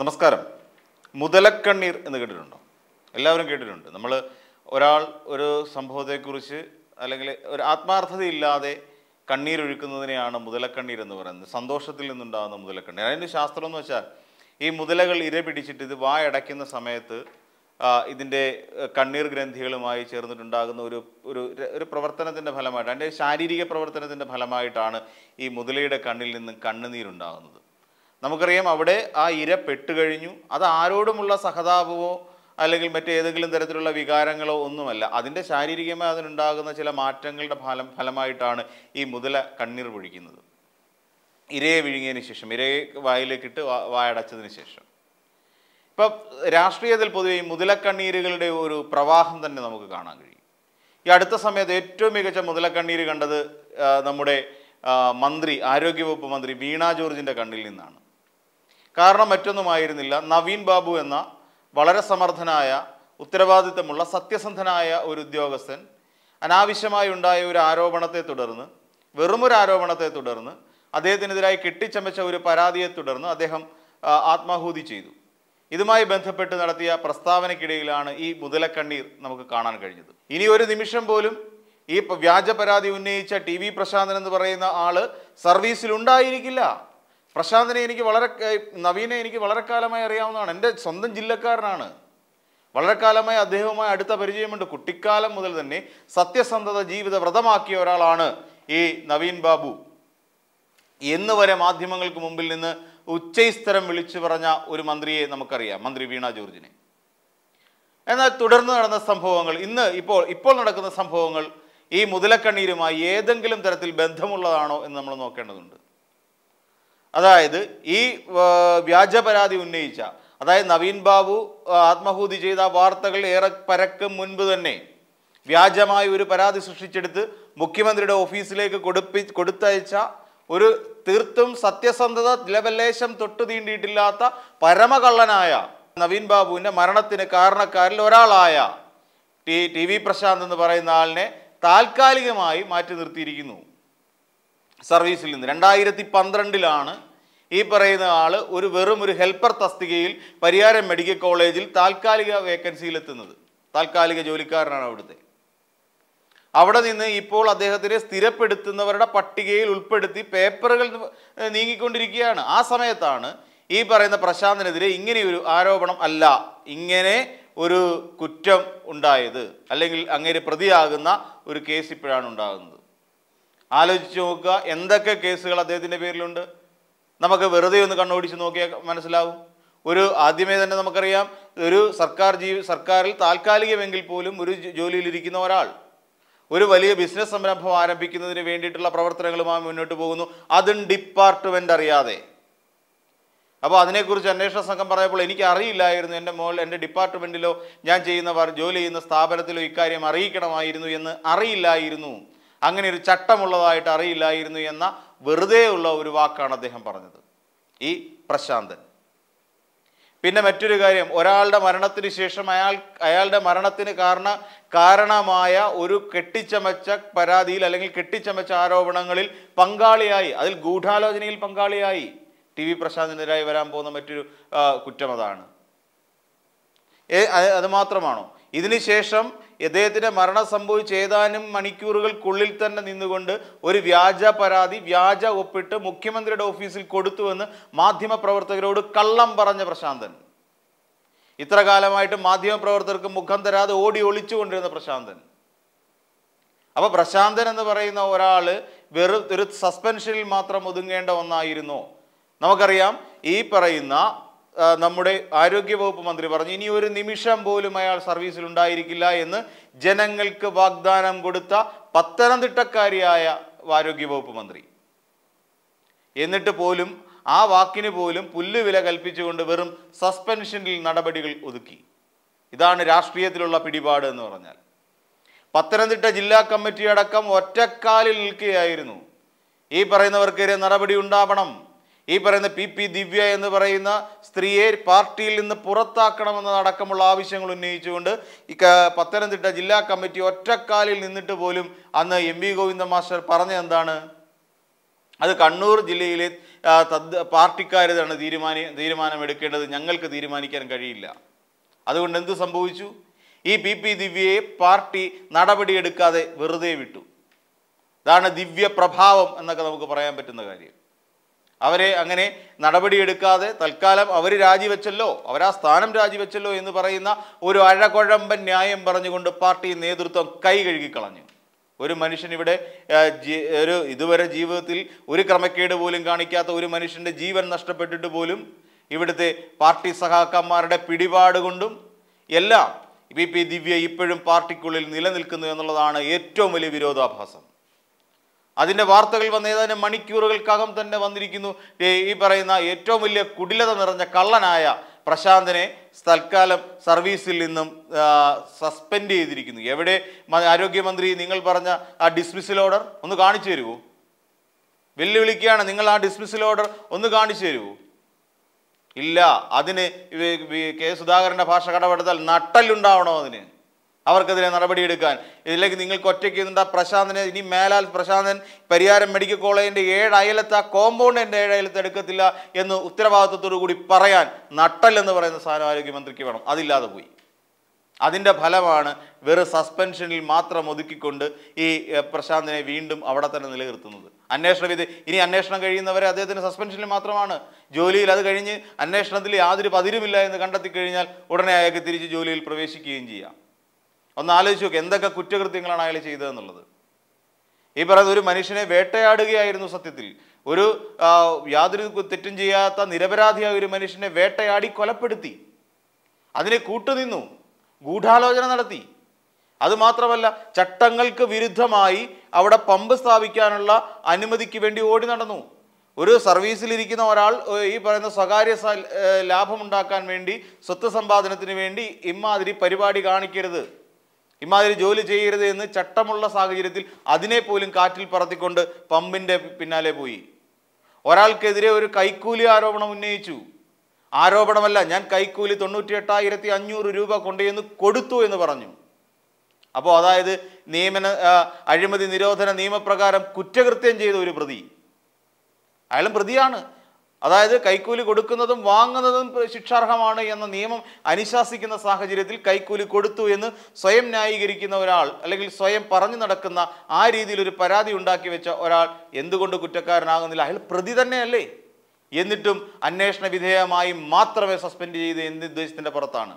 നമസ്കാരം മുതലക്കണ്ണീർ എന്ന് കേട്ടിട്ടുണ്ടോ എല്ലാവരും കേട്ടിട്ടുണ്ട് നമ്മൾ ഒരാൾ ഒരു സംഭവത്തെക്കുറിച്ച് അല്ലെങ്കിൽ ഒരു ആത്മാർത്ഥതയില്ലാതെ കണ്ണീരൊഴുക്കുന്നതിനെയാണ് മുതലക്കണ്ണീർ എന്ന് പറയുന്നത് സന്തോഷത്തിൽ നിന്നുണ്ടാകുന്ന മുതലക്കണ്ണീർ അതിൻ്റെ ശാസ്ത്രം എന്ന് വെച്ചാൽ ഈ മുതലകൾ ഇര പിടിച്ചിട്ട് ഇത് വായടയ്ക്കുന്ന സമയത്ത് ഇതിൻ്റെ കണ്ണീർ ഗ്രന്ഥികളുമായി ചേർന്നിട്ടുണ്ടാകുന്ന ഒരു ഒരു ഒരു പ്രവർത്തനത്തിൻ്റെ ഫലമായിട്ട് അതിൻ്റെ ശാരീരിക പ്രവർത്തനത്തിൻ്റെ ഫലമായിട്ടാണ് ഈ മുതലയുടെ കണ്ണിൽ നിന്ന് കണ്ണുനീരുണ്ടാകുന്നത് നമുക്കറിയാം അവിടെ ആ ഇര പെട്ടുകഴിഞ്ഞു അത് ആരോടുമുള്ള സഹതാപമോ അല്ലെങ്കിൽ മറ്റേതെങ്കിലും തരത്തിലുള്ള വികാരങ്ങളോ ഒന്നുമല്ല അതിൻ്റെ ശാരീരികമായി അതിനുണ്ടാകുന്ന ചില മാറ്റങ്ങളുടെ ഫലം ഫലമായിട്ടാണ് ഈ മുതല കണ്ണീർ പൊഴിക്കുന്നത് ഇരയെ വിഴുങ്ങിയതിന് ശേഷം ഇരയെ വായിലേക്കിട്ട് വായടച്ചതിന് ശേഷം ഇപ്പം രാഷ്ട്രീയത്തിൽ പൊതുവെ ഈ മുതലക്കണ്ണീരുകളുടെ ഒരു പ്രവാഹം തന്നെ നമുക്ക് കാണാൻ കഴിയും ഈ അടുത്ത സമയത്ത് ഏറ്റവും മികച്ച മുതലക്കണ്ണീര് കണ്ടത് നമ്മുടെ മന്ത്രി ആരോഗ്യവകുപ്പ് മന്ത്രി വീണ ജോർജിൻ്റെ കണ്ണിൽ നിന്നാണ് കാരണം മറ്റൊന്നുമായിരുന്നില്ല നവീൻ ബാബു എന്ന വളരെ സമർത്ഥനായ ഉത്തരവാദിത്തമുള്ള സത്യസന്ധനായ ഒരു ഉദ്യോഗസ്ഥൻ അനാവശ്യമായി ഉണ്ടായ ഒരു ആരോപണത്തെ തുടർന്ന് വെറുമൊരു ആരോപണത്തെ തുടർന്ന് അദ്ദേഹത്തിനെതിരായി കെട്ടിച്ചമച്ച ഒരു പരാതിയെ തുടർന്ന് അദ്ദേഹം ആത്മാഹൂതി ചെയ്തു ഇതുമായി ബന്ധപ്പെട്ട് നടത്തിയ പ്രസ്താവനയ്ക്കിടയിലാണ് ഈ മുതലക്കണ്ണീർ നമുക്ക് കാണാൻ കഴിഞ്ഞത് ഇനി ഒരു നിമിഷം പോലും ഈ വ്യാജ പരാതി ഉന്നയിച്ച ടി വി പ്രശാന്തൻ എന്ന് പറയുന്ന ആള് സർവീസിലുണ്ടായിരിക്കില്ല പ്രശാന്തിനെ എനിക്ക് വളരെ നവീനെ എനിക്ക് വളരെ കാലമായി അറിയാവുന്നതാണ് എൻ്റെ സ്വന്തം ജില്ലക്കാരനാണ് വളരെ കാലമായി അദ്ദേഹവുമായി അടുത്ത പരിചയമുണ്ട് കുട്ടിക്കാലം മുതൽ തന്നെ സത്യസന്ധത ജീവിത വ്രതമാക്കിയ ഒരാളാണ് ഈ നവീൻ ബാബു എന്ന് വരെ മാധ്യമങ്ങൾക്ക് മുമ്പിൽ നിന്ന് ഉച്ചൈസ്തരം വിളിച്ചു പറഞ്ഞ ഒരു മന്ത്രിയെ നമുക്കറിയാം മന്ത്രി വീണ ജോർജിനെ എന്നാൽ തുടർന്ന് നടന്ന സംഭവങ്ങൾ ഇന്ന് ഇപ്പോൾ ഇപ്പോൾ നടക്കുന്ന സംഭവങ്ങൾ ഈ മുതലക്കണ്ണീരുമായി ഏതെങ്കിലും തരത്തിൽ ബന്ധമുള്ളതാണോ എന്ന് നമ്മൾ നോക്കേണ്ടതുണ്ട് അതായത് ഈ വ്യാജ പരാതി ഉന്നയിച്ച അതായത് നവീൻ ബാബു ആത്മഹൂതി ചെയ്ത വാർത്തകൾ ഏറെ പരക്കും മുൻപ് തന്നെ വ്യാജമായി ഒരു പരാതി സൃഷ്ടിച്ചെടുത്ത് മുഖ്യമന്ത്രിയുടെ ഓഫീസിലേക്ക് കൊടുപ്പി കൊടുത്തയച്ച ഒരു തീർത്തും സത്യസന്ധത നിലവലേശം തൊട്ടു തീണ്ടിയിട്ടില്ലാത്ത പരമകള്ളനായ നവീൻ ബാബുവിൻ്റെ മരണത്തിന് കാരണക്കാരിൽ ഒരാളായ ടി ടി വി പ്രശാന്ത് എന്ന് പറയുന്ന ആളിനെ താൽക്കാലികമായി മാറ്റി നിർത്തിയിരിക്കുന്നു സർവീസിൽ നിന്ന് രണ്ടായിരത്തി പന്ത്രണ്ടിലാണ് ഈ പറയുന്ന ആൾ ഒരു വെറും ഒരു ഹെൽപ്പർ തസ്തികയിൽ പരിയാരം മെഡിക്കൽ കോളേജിൽ താൽക്കാലിക വേക്കൻസിയിൽ എത്തുന്നത് താൽക്കാലിക ജോലിക്കാരനാണ് അവിടുത്തെ അവിടെ നിന്ന് ഇപ്പോൾ അദ്ദേഹത്തിനെ സ്ഥിരപ്പെടുത്തുന്നവരുടെ പട്ടികയിൽ ഉൾപ്പെടുത്തി പേപ്പറുകൾ നീങ്ങിക്കൊണ്ടിരിക്കുകയാണ് ആ സമയത്താണ് ഈ പറയുന്ന പ്രശാന്തിനെതിരെ ഇങ്ങനെയൊരു ആരോപണം അല്ല ഇങ്ങനെ ഒരു കുറ്റം ഉണ്ടായത് അല്ലെങ്കിൽ അങ്ങനെ പ്രതിയാകുന്ന ഒരു കേസ് ഇപ്പോഴാണ് ഉണ്ടാകുന്നത് ആലോചിച്ച് നോക്കുക എന്തൊക്കെ കേസുകൾ അദ്ദേഹത്തിൻ്റെ പേരിലുണ്ട് നമുക്ക് വെറുതെ ഒന്ന് കണ്ണോടിച്ച് നോക്കിയാൽ മനസ്സിലാവും ഒരു ആദ്യമേ തന്നെ നമുക്കറിയാം ഒരു സർക്കാർ ജീവി സർക്കാരിൽ താൽക്കാലികമെങ്കിൽ പോലും ഒരു ജോലിയിലിരിക്കുന്ന ഒരാൾ ഒരു വലിയ ബിസിനസ് സംരംഭം ആരംഭിക്കുന്നതിന് വേണ്ടിയിട്ടുള്ള പ്രവർത്തനങ്ങളുമായി മുന്നോട്ട് പോകുന്നു അതും ഡിപ്പാർട്ട്മെൻ്റ് അറിയാതെ അപ്പോൾ അതിനെക്കുറിച്ച് അന്വേഷണ സംഘം പറയുമ്പോൾ എനിക്ക് അറിയില്ലായിരുന്നു എൻ്റെ മോൾ എൻ്റെ ഡിപ്പാർട്ട്മെൻറ്റിലോ ഞാൻ ചെയ്യുന്ന ജോലി ചെയ്യുന്ന സ്ഥാപനത്തിലോ ഇക്കാര്യം അറിയിക്കണമായിരുന്നു എന്ന് അറിയില്ലായിരുന്നു അങ്ങനെ ഒരു ചട്ടമുള്ളതായിട്ട് അറിയില്ലായിരുന്നു എന്ന വെറുതെയുള്ള ഒരു വാക്കാണ് അദ്ദേഹം പറഞ്ഞത് ഈ പ്രശാന്തൻ പിന്നെ മറ്റൊരു കാര്യം ഒരാളുടെ മരണത്തിന് ശേഷം അയാൾ അയാളുടെ മരണത്തിന് കാരണ കാരണമായ ഒരു കെട്ടിച്ചമച്ച പരാതിയിൽ അല്ലെങ്കിൽ കെട്ടിച്ചമച്ച ആരോപണങ്ങളിൽ പങ്കാളിയായി അതിൽ ഗൂഢാലോചനയിൽ പങ്കാളിയായി ടി വി പ്രശാന്തിനെതിരായി വരാൻ പോകുന്ന മറ്റൊരു കുറ്റം അതാണ് അത് മാത്രമാണോ ഇതിനുശേഷം ഇദ്ദേഹത്തിൻ്റെ മരണം സംഭവിച്ച ഏതാനും മണിക്കൂറുകൾക്കുള്ളിൽ തന്നെ നിന്നുകൊണ്ട് ഒരു വ്യാജ പരാതി വ്യാജ ഒപ്പിട്ട് മുഖ്യമന്ത്രിയുടെ ഓഫീസിൽ കൊടുത്തുവെന്ന് മാധ്യമപ്രവർത്തകരോട് കള്ളം പറഞ്ഞ പ്രശാന്തൻ ഇത്ര കാലമായിട്ട് മാധ്യമപ്രവർത്തകർക്ക് മുഖം തരാതെ ഓടി ഒളിച്ചുകൊണ്ടിരുന്ന പ്രശാന്തൻ അപ്പോൾ പ്രശാന്തൻ എന്ന് പറയുന്ന ഒരാൾ വെറുതെ ഒരു സസ്പെൻഷനിൽ മാത്രം ഒതുങ്ങേണ്ട ഒന്നായിരുന്നോ നമുക്കറിയാം ഈ പറയുന്ന നമ്മുടെ ആരോഗ്യവകുപ്പ് മന്ത്രി പറഞ്ഞു ഇനി ഒരു നിമിഷം പോലും അയാൾ സർവീസിൽ ഉണ്ടായിരിക്കില്ല എന്ന് ജനങ്ങൾക്ക് വാഗ്ദാനം കൊടുത്ത പത്തനംതിട്ടക്കാരിയായ ആരോഗ്യവകുപ്പ് മന്ത്രി എന്നിട്ട് പോലും ആ വാക്കിന് പോലും പുല്ലുവില കൽപ്പിച്ചുകൊണ്ട് വെറും സസ്പെൻഷനിൽ നടപടികൾ ഒതുക്കി ഇതാണ് രാഷ്ട്രീയത്തിലുള്ള പിടിപാട് എന്ന് പറഞ്ഞാൽ പത്തനംതിട്ട ജില്ലാ കമ്മിറ്റി അടക്കം ഒറ്റക്കാലിൽ നിൽക്കുകയായിരുന്നു ഈ പറയുന്നവർക്കെതിരെ നടപടി ഉണ്ടാവണം ഈ പറയുന്ന പി പി ദിവ്യ എന്ന് പറയുന്ന സ്ത്രീയെ പാർട്ടിയിൽ നിന്ന് പുറത്താക്കണമെന്ന അടക്കമുള്ള ആവശ്യങ്ങൾ ഉന്നയിച്ചുകൊണ്ട് ഈ പത്തനംതിട്ട ജില്ലാ കമ്മിറ്റി ഒറ്റക്കാലിൽ നിന്നിട്ട് പോലും അന്ന് എം വി ഗോവിന്ദ മാസ്റ്റർ പറഞ്ഞ എന്താണ് അത് കണ്ണൂർ ജില്ലയിലെ തദ് പാർട്ടിക്കാരതാണ് തീരുമാനി തീരുമാനമെടുക്കേണ്ടത് ഞങ്ങൾക്ക് തീരുമാനിക്കാൻ കഴിയില്ല അതുകൊണ്ട് എന്ത് സംഭവിച്ചു ഈ പി പി ദിവ്യയെ പാർട്ടി നടപടിയെടുക്കാതെ വെറുതെ വിട്ടു അതാണ് ദിവ്യ പ്രഭാവം എന്നൊക്കെ നമുക്ക് പറയാൻ പറ്റുന്ന കാര്യം അവരെ അങ്ങനെ നടപടിയെടുക്കാതെ തൽക്കാലം അവർ രാജിവെച്ചല്ലോ അവരാ സ്ഥാനം രാജിവെച്ചല്ലോ എന്ന് പറയുന്ന ഒരു അഴകുഴമ്പൻ ന്യായം പറഞ്ഞുകൊണ്ട് പാർട്ടി നേതൃത്വം കൈ കഴുകിക്കളഞ്ഞു ഒരു മനുഷ്യൻ ഇവിടെ ഒരു ഇതുവരെ ജീവിതത്തിൽ ഒരു ക്രമക്കേട് പോലും കാണിക്കാത്ത ഒരു മനുഷ്യൻ്റെ ജീവൻ നഷ്ടപ്പെട്ടിട്ട് പോലും ഇവിടുത്തെ പാർട്ടി സഹാക്കന്മാരുടെ പിടിപാട് കൊണ്ടും എല്ലാം ബി പി ദിവ്യ ഇപ്പോഴും പാർട്ടിക്കുള്ളിൽ നിലനിൽക്കുന്നു എന്നുള്ളതാണ് ഏറ്റവും വലിയ വിരോധാഭാസം അതിൻ്റെ വാർത്തകൾ വന്ന ഏതാനും മണിക്കൂറുകൾക്കകം തന്നെ വന്നിരിക്കുന്നു ഈ പറയുന്ന ഏറ്റവും വലിയ കുടിലത നിറഞ്ഞ കള്ളനായ പ്രശാന്തിനെ തൽക്കാലം സർവീസിൽ നിന്നും സസ്പെൻഡ് ചെയ്തിരിക്കുന്നു എവിടെ ആരോഗ്യമന്ത്രി നിങ്ങൾ പറഞ്ഞ ആ ഡിസ്മിസൽ ഓർഡർ ഒന്ന് കാണിച്ചു തരുമോ വെല്ലുവിളിക്കുകയാണ് നിങ്ങൾ ആ ഡിസ്മിസൽ ഓർഡർ ഒന്ന് കാണിച്ചു തരുമോ ഇല്ല അതിന് കെ സുധാകരൻ്റെ ഭാഷ കടപെടുത്താൽ നട്ടലുണ്ടാവണോ അതിന് അവർക്കെതിരെ നടപടിയെടുക്കാൻ ഇതിലേക്ക് നിങ്ങൾക്ക് ഒറ്റയ്ക്ക് എന്താ പ്രശാന്തനെ ഇനി മേലാൽ പ്രശാന്തൻ പരിയാരം മെഡിക്കൽ കോളേജിൻ്റെ ഏഴ് അയലത്ത് ആ കോമ്പൗണ്ടിൻ്റെ ഏഴ് അയലത്ത് എടുക്കത്തില്ല എന്ന് ഉത്തരവാദിത്വത്തോടു കൂടി പറയാൻ നട്ടൽ എന്ന് പറയുന്ന സാധനം ആരോഗ്യമന്ത്രിക്ക് വേണം അതില്ലാതെ പോയി അതിൻ്റെ ഫലമാണ് വെറു സസ്പെൻഷനിൽ മാത്രം ഒതുക്കിക്കൊണ്ട് ഈ പ്രശാന്തിനെ വീണ്ടും അവിടെ തന്നെ നിലനിർത്തുന്നത് അന്വേഷണ വിധി ഇനി അന്വേഷണം കഴിയുന്നവരെ അദ്ദേഹത്തിന് സസ്പെൻഷനിൽ മാത്രമാണ് ജോലിയിൽ അത് കഴിഞ്ഞ് അന്വേഷണത്തിൽ യാതൊരു പതിരുമില്ല എന്ന് കണ്ടെത്തി കഴിഞ്ഞാൽ ഉടനെ അയാൾക്ക് തിരിച്ച് ജോലിയിൽ പ്രവേശിക്കുകയും ചെയ്യാം ഒന്ന് ആലോചിച്ച് നോക്കുക എന്തൊക്കെ കുറ്റകൃത്യങ്ങളാണ് അയാൾ ചെയ്തതെന്നുള്ളത് ഈ പറയുന്നത് ഒരു മനുഷ്യനെ വേട്ടയാടുകയായിരുന്നു സത്യത്തിൽ ഒരു യാതൊരു തെറ്റും ചെയ്യാത്ത നിരപരാധിയായ ഒരു മനുഷ്യനെ വേട്ടയാടി കൊലപ്പെടുത്തി അതിനെ കൂട്ടുനിന്നു ഗൂഢാലോചന നടത്തി അതുമാത്രമല്ല ചട്ടങ്ങൾക്ക് വിരുദ്ധമായി അവിടെ പമ്പ് സ്ഥാപിക്കാനുള്ള അനുമതിക്ക് വേണ്ടി ഓടി നടന്നു ഒരു സർവീസിലിരിക്കുന്ന ഒരാൾ ഈ പറയുന്ന സ്വകാര്യ ലാഭമുണ്ടാക്കാൻ വേണ്ടി സ്വത്ത് സമ്പാദനത്തിന് വേണ്ടി ഇമാതിരി പരിപാടി കാണിക്കരുത് ഇമാതിരി ജോലി ചെയ്യരുത് എന്ന് ചട്ടമുള്ള സാഹചര്യത്തിൽ അതിനെ പോലും കാറ്റിൽ പറത്തിക്കൊണ്ട് പമ്പിൻ്റെ പിന്നാലെ പോയി ഒരാൾക്കെതിരെ ഒരു കൈക്കൂലി ആരോപണം ഉന്നയിച്ചു ആരോപണമല്ല ഞാൻ കൈക്കൂലി തൊണ്ണൂറ്റി എട്ടായിരത്തി അഞ്ഞൂറ് രൂപ കൊണ്ടുചെന്ന് കൊടുത്തു എന്ന് പറഞ്ഞു അപ്പോൾ അതായത് നിയമന അഴിമതി നിരോധന നിയമപ്രകാരം കുറ്റകൃത്യം ചെയ്ത ഒരു പ്രതി അയാളും പ്രതിയാണ് അതായത് കൈക്കൂലി കൊടുക്കുന്നതും വാങ്ങുന്നതും ശിക്ഷാർഹമാണ് എന്ന നിയമം അനുശാസിക്കുന്ന സാഹചര്യത്തിൽ കൈക്കൂലി കൊടുത്തു എന്ന് സ്വയം ന്യായീകരിക്കുന്ന ഒരാൾ അല്ലെങ്കിൽ സ്വയം പറഞ്ഞു നടക്കുന്ന ആ രീതിയിൽ ഒരു പരാതി ഉണ്ടാക്കി വെച്ച ഒരാൾ എന്തുകൊണ്ട് കുറ്റക്കാരനാകുന്നില്ല അയാൾ പ്രതി തന്നെയല്ലേ എന്നിട്ടും അന്വേഷണ വിധേയമായി മാത്രമേ സസ്പെൻഡ് ചെയ്ത് എന്ത് ഉദ്ദേശത്തിൻ്റെ പുറത്താണ്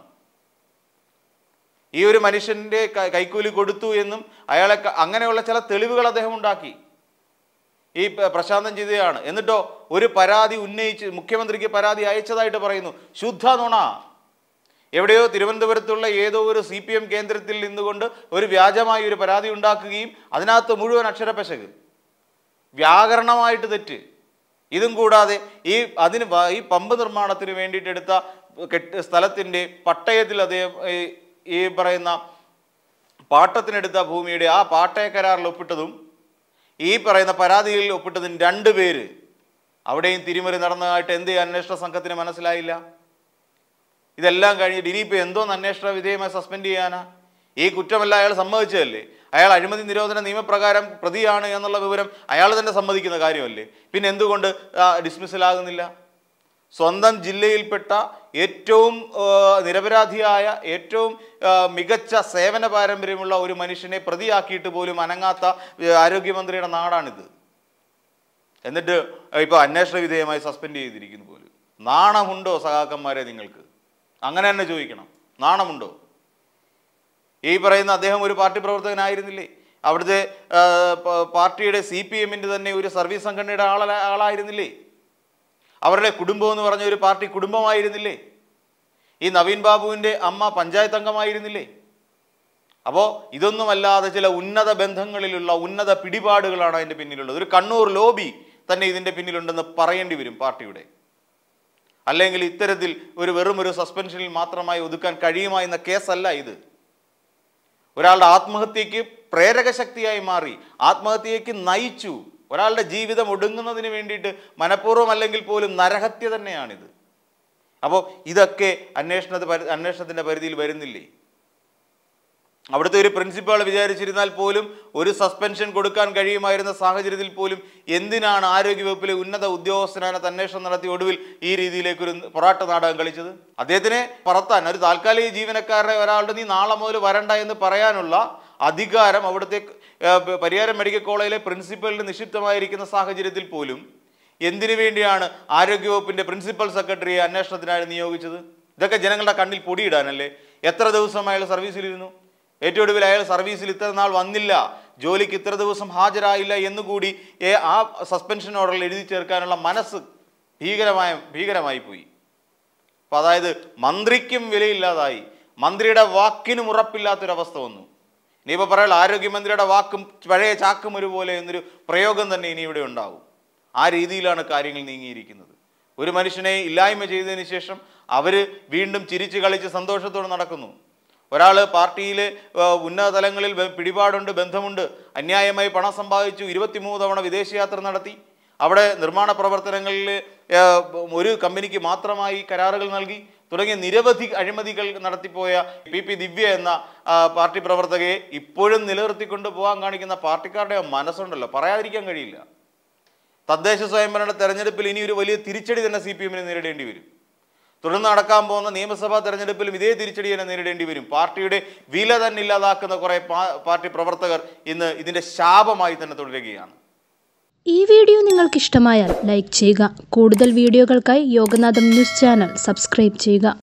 ഈ ഒരു മനുഷ്യൻ്റെ കൈക്കൂലി കൊടുത്തു എന്നും അയാളെ അങ്ങനെയുള്ള ചില തെളിവുകൾ അദ്ദേഹം ഉണ്ടാക്കി ഈ പ്രശാന്തം ചെയ്തതാണ് എന്നിട്ടോ ഒരു പരാതി ഉന്നയിച്ച് മുഖ്യമന്ത്രിക്ക് പരാതി അയച്ചതായിട്ട് പറയുന്നു ശുദ്ധ നുണ എവിടെയോ തിരുവനന്തപുരത്തുള്ള ഏതോ ഒരു സി പി എം കേന്ദ്രത്തിൽ നിന്നുകൊണ്ട് ഒരു വ്യാജമായി ഒരു പരാതി ഉണ്ടാക്കുകയും അതിനകത്ത് മുഴുവൻ അക്ഷരപ്പശക് വ്യാകരണമായിട്ട് തെറ്റ് ഇതും കൂടാതെ ഈ അതിന് ഈ പമ്പ് നിർമ്മാണത്തിന് വേണ്ടിയിട്ട് എടുത്ത കെട്ട് സ്ഥലത്തിൻ്റെ പട്ടയത്തിൽ അദ്ദേഹം ഈ പറയുന്ന പാട്ടത്തിനെടുത്ത ഭൂമിയുടെ ആ പാട്ടയ കരാറിൽ ഒപ്പിട്ടതും ഈ പറയുന്ന പരാതിയിൽ ഒപ്പിട്ടതിന് രണ്ട് പേര് അവിടെയും തിരിമറി നടന്നതായിട്ട് എന്ത് അന്വേഷണ സംഘത്തിന് മനസ്സിലായില്ല ഇതെല്ലാം കഴിഞ്ഞ് ഇനിയിപ്പോൾ എന്തോന്ന് അന്വേഷണ വിധേയമായി സസ്പെൻഡ് ചെയ്യാനാ ഈ കുറ്റമല്ല അയാൾ സമ്മതിച്ചതല്ലേ അയാൾ അഴിമതി നിരോധന നിയമപ്രകാരം പ്രതിയാണ് എന്നുള്ള വിവരം അയാൾ തന്നെ സമ്മതിക്കുന്ന കാര്യമല്ലേ പിന്നെ എന്തുകൊണ്ട് ഡിസ്മിസലാകുന്നില്ല സ്വന്തം ജില്ലയിൽപ്പെട്ട ഏറ്റവും നിരപരാധിയായ ഏറ്റവും മികച്ച സേവന പാരമ്പര്യമുള്ള ഒരു മനുഷ്യനെ പ്രതിയാക്കിയിട്ട് പോലും അനങ്ങാത്ത ആരോഗ്യമന്ത്രിയുടെ നാടാണിത് എന്നിട്ട് ഇപ്പോൾ അന്വേഷണ വിധേയമായി സസ്പെൻഡ് ചെയ്തിരിക്കുന്നു പോലും നാണമുണ്ടോ സഹാക്കന്മാരെ നിങ്ങൾക്ക് അങ്ങനെ തന്നെ ചോദിക്കണം നാണമുണ്ടോ ഈ പറയുന്ന അദ്ദേഹം ഒരു പാർട്ടി പ്രവർത്തകനായിരുന്നില്ലേ അവിടുത്തെ പാർട്ടിയുടെ സി പി എമ്മിൻ്റെ തന്നെ ഒരു സർവീസ് സംഘടനയുടെ ആള ആളായിരുന്നില്ലേ അവരുടെ കുടുംബം എന്ന് പറഞ്ഞ ഒരു പാർട്ടി കുടുംബമായിരുന്നില്ലേ ഈ നവീൻ ബാബുവിൻ്റെ അമ്മ പഞ്ചായത്ത് അംഗമായിരുന്നില്ലേ അപ്പോൾ ഇതൊന്നുമല്ലാതെ ചില ഉന്നത ബന്ധങ്ങളിലുള്ള ഉന്നത പിടിപാടുകളാണ് അതിൻ്റെ പിന്നിലുള്ളത് ഒരു കണ്ണൂർ ലോബി തന്നെ ഇതിൻ്റെ പിന്നിലുണ്ടെന്ന് പറയേണ്ടി വരും പാർട്ടിയുടെ അല്ലെങ്കിൽ ഇത്തരത്തിൽ ഒരു വെറും ഒരു സസ്പെൻഷനിൽ മാത്രമായി ഒതുക്കാൻ കഴിയുമോ എന്ന കേസല്ല ഇത് ഒരാളുടെ ആത്മഹത്യക്ക് പ്രേരക ശക്തിയായി മാറി ആത്മഹത്യയ്ക്ക് നയിച്ചു ഒരാളുടെ ജീവിതം ഒടുങ്ങുന്നതിന് വേണ്ടിയിട്ട് മനഃപൂർവ്വം അല്ലെങ്കിൽ പോലും നരഹത്യ തന്നെയാണിത് അപ്പോൾ ഇതൊക്കെ അന്വേഷണ അന്വേഷണത്തിൻ്റെ പരിധിയിൽ വരുന്നില്ലേ അവിടുത്തെ ഒരു പ്രിൻസിപ്പാൾ വിചാരിച്ചിരുന്നാൽ പോലും ഒരു സസ്പെൻഷൻ കൊടുക്കാൻ കഴിയുമായിരുന്ന സാഹചര്യത്തിൽ പോലും എന്തിനാണ് ആരോഗ്യവകുപ്പിലെ ഉന്നത ഉദ്യോഗസ്ഥനാണ് അന്വേഷണം നടത്തി ഒടുവിൽ ഈ രീതിയിലേക്കൊരു പൊറാട്ട നാടകം കളിച്ചത് അദ്ദേഹത്തിനെ പറത്താൻ ഒരു താൽക്കാലിക ജീവനക്കാരനെ ഒരാളുടെ നീ നാളെ മുതൽ വരണ്ട എന്ന് പറയാനുള്ള അധികാരം അവിടുത്തെ പരിയാരം മെഡിക്കൽ കോളേജിലെ പ്രിൻസിപ്പലിന് നിക്ഷിപ്തമായിരിക്കുന്ന സാഹചര്യത്തിൽ പോലും എന്തിനു വേണ്ടിയാണ് ആരോഗ്യവകുപ്പിൻ്റെ പ്രിൻസിപ്പൽ സെക്രട്ടറിയെ അന്വേഷണത്തിനായി നിയോഗിച്ചത് ഇതൊക്കെ ജനങ്ങളുടെ കണ്ണിൽ പൊടിയിടാനല്ലേ എത്ര ദിവസം അയാൾ സർവീസിലിരുന്നു ഏറ്റവും ഒടുവിൽ അയാൾ സർവീസിൽ ഇത്ര നാൾ വന്നില്ല ജോലിക്ക് ഇത്ര ദിവസം ഹാജരായില്ല എന്നുകൂടി ആ സസ്പെൻഷൻ ഓർഡറിൽ എഴുതി ചേർക്കാനുള്ള മനസ്സ് ഭീകരമായ ഭീകരമായി പോയി അപ്പോൾ അതായത് മന്ത്രിക്കും വിലയില്ലാതായി മന്ത്രിയുടെ വാക്കിനും ഉറപ്പില്ലാത്തൊരവസ്ഥ വന്നു ഇനിയിപ്പോൾ പറയാൻ ആരോഗ്യമന്ത്രിയുടെ വാക്കും പഴയ ചാക്കും ഒരുപോലെ എന്നൊരു പ്രയോഗം തന്നെ ഇനി ഇവിടെ ഉണ്ടാവും ആ രീതിയിലാണ് കാര്യങ്ങൾ നീങ്ങിയിരിക്കുന്നത് ഒരു മനുഷ്യനെ ഇല്ലായ്മ ചെയ്തതിന് ശേഷം അവർ വീണ്ടും ചിരിച്ച് കളിച്ച് സന്തോഷത്തോടെ നടക്കുന്നു ഒരാൾ പാർട്ടിയിൽ ഉന്നത തലങ്ങളിൽ പിടിപാടുണ്ട് ബന്ധമുണ്ട് അന്യായമായി പണം സമ്പാദിച്ചു ഇരുപത്തിമൂന്ന് തവണ വിദേശയാത്ര നടത്തി അവിടെ നിർമ്മാണ പ്രവർത്തനങ്ങളിൽ ഒരു കമ്പനിക്ക് മാത്രമായി കരാറുകൾ നൽകി തുടങ്ങിയ നിരവധി അഴിമതികൾ നടത്തിപ്പോയ പി പി ദിവ്യ എന്ന പാർട്ടി പ്രവർത്തകയെ ഇപ്പോഴും നിലനിർത്തിക്കൊണ്ട് പോകാൻ കാണിക്കുന്ന പാർട്ടിക്കാരുടെ മനസ്സുണ്ടല്ലോ പറയാതിരിക്കാൻ കഴിയില്ല തദ്ദേശ സ്വയംഭരണ തെരഞ്ഞെടുപ്പിൽ ഇനി ഒരു വലിയ തിരിച്ചടി തന്നെ സി പി എമ്മിനെ നേരിടേണ്ടി വരും തുടർന്ന് നടക്കാൻ പോകുന്ന നിയമസഭാ തെരഞ്ഞെടുപ്പിലും ഇതേ തിരിച്ചടി തന്നെ നേരിടേണ്ടി വരും പാർട്ടിയുടെ വില തന്നെ ഇല്ലാതാക്കുന്ന കുറേ പാർട്ടി പ്രവർത്തകർ ഇന്ന് ഇതിൻ്റെ ശാപമായി തന്നെ തുടരുകയാണ് ഈ വീഡിയോ നിങ്ങൾക്ക് ഇഷ്ടമായാൽ ലൈക്ക് ചെയ്യുക കൂടുതൽ വീഡിയോകൾക്കായി യോഗനാഥം ന്യൂസ് ചാനൽ സബ്സ്ക്രൈബ് ചെയ്യുക